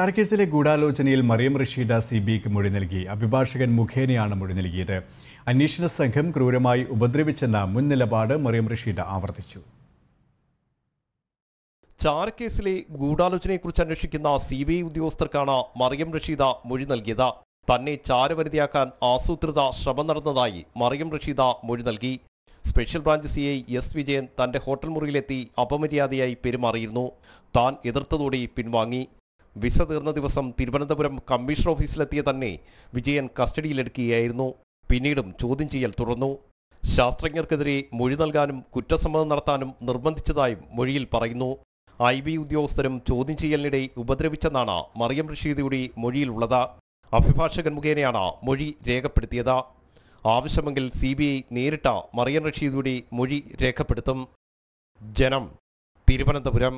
ചാർക്കേസിലെ ഗൂഢാലോചനയിൽ മറിയം റഷീദ സി ബിക്ക് മൊഴി നൽകി അഭിഭാഷകൻ മുഖേനയാണ് മൊഴി നൽകിയത് അന്വേഷണ സംഘം ക്രൂരമായി ഉപദ്രവിച്ചെന്ന മുൻ നിലപാട് മറിയം റഷീദ ആവർത്തിച്ചു ചാർക്കേസിലെ ഗൂഢാലോചനയെക്കുറിച്ച് അന്വേഷിക്കുന്ന സി ബി ഐ ഉദ്യോഗസ്ഥർക്കാണ് മറിയം റഷീദ മൊഴി നൽകിയത് തന്നെ ചാരവനിതയാക്കാൻ ആസൂത്രിത ശ്രമം നടന്നതായി മറിയം റഷീദ മൊഴി നൽകി special branch C I S Vijayan തന്റെ ഹോട്ടൽ മുറിയിലെത്തി അപമര്യാദയായി പെരുമാറിയിരുന്നു താൻ എതിർത്തതോടെ പിൻവാങ്ങി വിസ തീർന്ന ദിവസം തിരുവനന്തപുരം കമ്മീഷണർ ഓഫീസിലെത്തിയ തന്നെ വിജയൻ കസ്റ്റഡിയിലെടുക്കുകയായിരുന്നു പിന്നീടും ചോദ്യം ചെയ്യൽ തുടർന്നു ശാസ്ത്രജ്ഞർക്കെതിരെ മൊഴി നൽകാനും കുറ്റസമ്മതം നടത്താനും നിർബന്ധിച്ചതായും മൊഴിയിൽ പറയുന്നു ഐ ബി ഉദ്യോഗസ്ഥരും ചോദ്യം ചെയ്യലിനിടെ ഉപദ്രവിച്ചെന്നാണ് മറിയം റഷീദയുടെ മൊഴിയിലുള്ളത് അഭിഭാഷകൻ മുഖേനയാണ് മൊഴി രേഖപ്പെടുത്തിയത് ആവശ്യമെങ്കിൽ സി ബി ഐ നേരിട്ട മറിയം റഷീദയുടെ മൊഴി രേഖപ്പെടുത്തും ജനം തിരുവനന്തപുരം